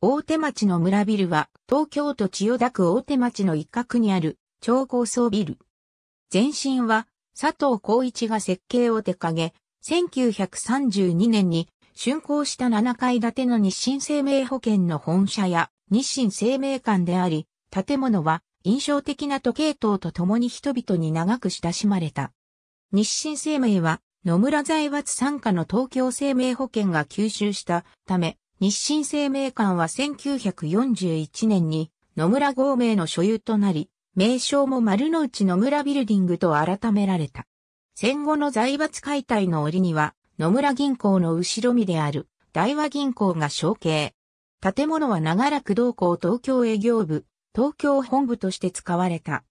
大手町の村ビルは東京都千代田区大手町の一角にある超高層ビル。前身は佐藤光一が設計を手掛け、1932年に竣工した7階建ての日清生命保険の本社や日清生命館であり、建物は印象的な時計塔と共に人々に長く親しまれた。日清生命は野村財閥参加の東京生命保険が吸収したため、日清生命館は1941年に野村合名の所有となり、名称も丸の内野村ビルディングと改められた。戦後の財閥解体の折には、野村銀行の後ろ身である大和銀行が承継。建物は長らく同行東京営業部、東京本部として使われた。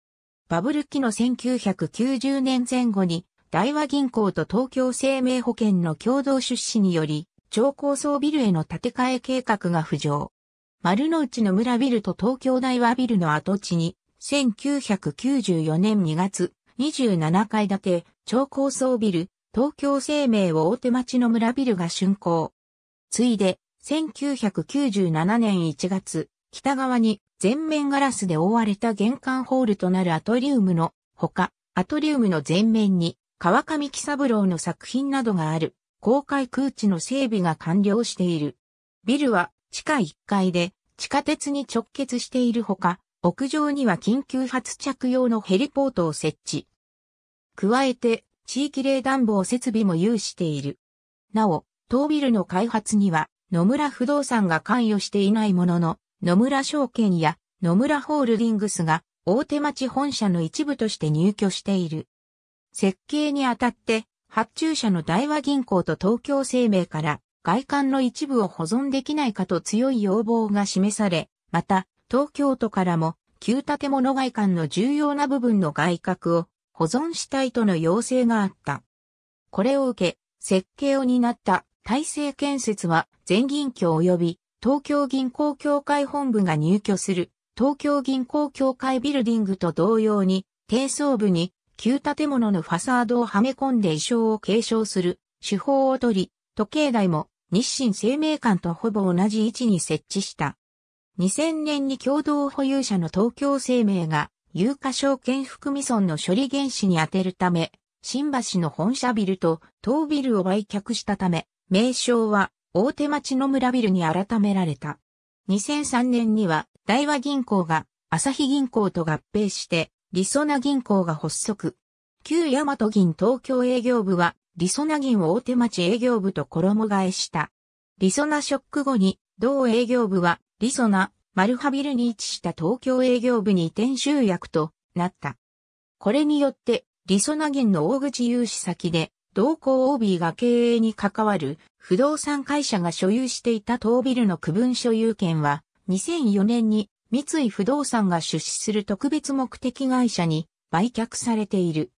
バブル期の1990年前後に、大和銀行と東京生命保険の共同出資により、超高層ビルへの建て替え計画が浮上。丸の内の村ビルと東京大和ビルの跡地に、1994年2月、27階建て、超高層ビル、東京生命を大手町の村ビルが竣工。ついで、1997年1月、北側に全面ガラスで覆われた玄関ホールとなるアトリウムのほか、アトリウムの前面に川上喜三郎の作品などがある公開空地の整備が完了している。ビルは地下1階で地下鉄に直結しているほか、屋上には緊急発着用のヘリポートを設置。加えて地域冷暖房設備も有している。なお、当ビルの開発には野村不動産が関与していないものの、野村証券や野村ホールディングスが大手町本社の一部として入居している。設計にあたって発注者の大和銀行と東京生命から外観の一部を保存できないかと強い要望が示され、また、東京都からも、旧建物外観の重要な部分の外郭を保存したいとの要請があった。これを受け、設計を担った大成建設は全銀協及び東京銀行協会本部が入居する東京銀行協会ビルディングと同様に、低層部に旧建物のファサードをはめ込んで衣装を継承する手法を取り、時計台も日清生命館とほぼ同じ位置に設置した。2000年に共同保有者の東京生命が有価証券含み損の処理原資に充てるため、新橋の本社ビルと当ビルを売却したため、名称は大手町の村ビルに改められた。2003年には大和銀行が朝日銀行と合併してリソナ銀行が発足。旧大和銀東京営業部は、リソナ銀を大手町営業部と衣替えした。リソナショック後に、同営業部は、リソナ、マルハビルに位置した東京営業部に移転集約となった。これによって、リソナ銀の大口融資先で、同行 OB が経営に関わる不動産会社が所有していた当ビルの区分所有権は、2004年に三井不動産が出資する特別目的会社に売却されている。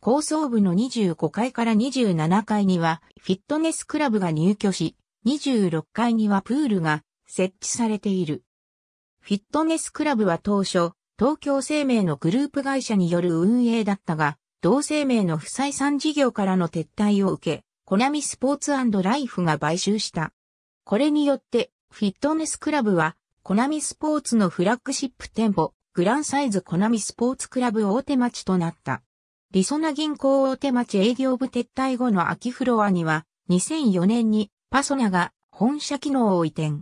高層部の25階から27階にはフィットネスクラブが入居し、26階にはプールが設置されている。フィットネスクラブは当初、東京生命のグループ会社による運営だったが、同生命の不採算事業からの撤退を受け、コナミスポーツライフが買収した。これによって、フィットネスクラブはコナミスポーツのフラッグシップ店舗、グランサイズコナミスポーツクラブ大手町となった。りそな銀行大手町営業部撤退後の秋フロアには、2004年にパソナが本社機能を移転。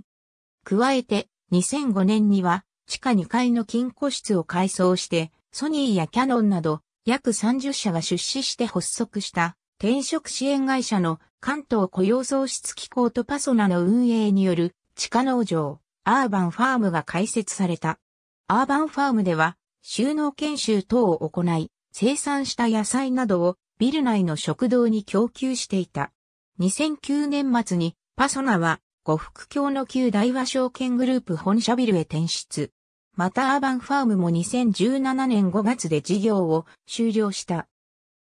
加えて、2005年には地下2階の金庫室を改装して、ソニーやキャノンなど約30社が出資して発足した転職支援会社の関東雇用創出機構とパソナの運営による地下農場。アーバンファームが開設された。アーバンファームでは、収納研修等を行い、生産した野菜などをビル内の食堂に供給していた。2009年末にパソナは呉服郷の旧大和証券グループ本社ビルへ転出。またアーバンファームも2017年5月で事業を終了した。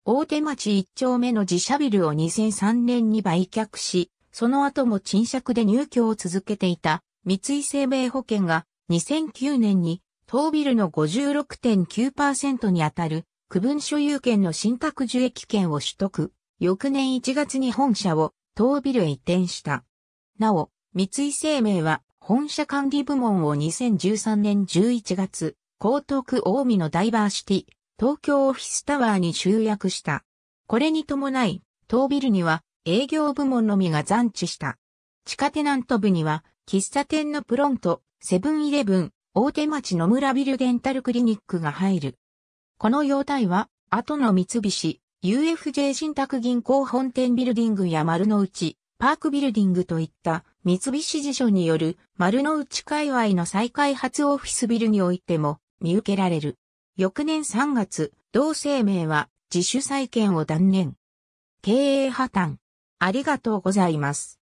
大手町一丁目の自社ビルを2003年に売却し、その後も賃借で入居を続けていた三井生命保険が2009年に当ビルの56.9%にあたる区分所有権の信託受益権を取得。翌年1月に本社を当ビルへ移転した。なお、三井生命は本社管理部門を2013年11月、江東区大見のダイバーシティ、東京オフィスタワーに集約した。これに伴い、当ビルには営業部門のみが残地した。地下テナント部には喫茶店のプロント、セブンイレブン、大手町野村ビルデンタルクリニックが入る。この容態は、後の三菱、UFJ 信託銀行本店ビルディングや丸の内、パークビルディングといった三菱辞書による丸の内界隈の再開発オフィスビルにおいても見受けられる。翌年3月、同声明は自主再建を断念。経営破綻。ありがとうございます。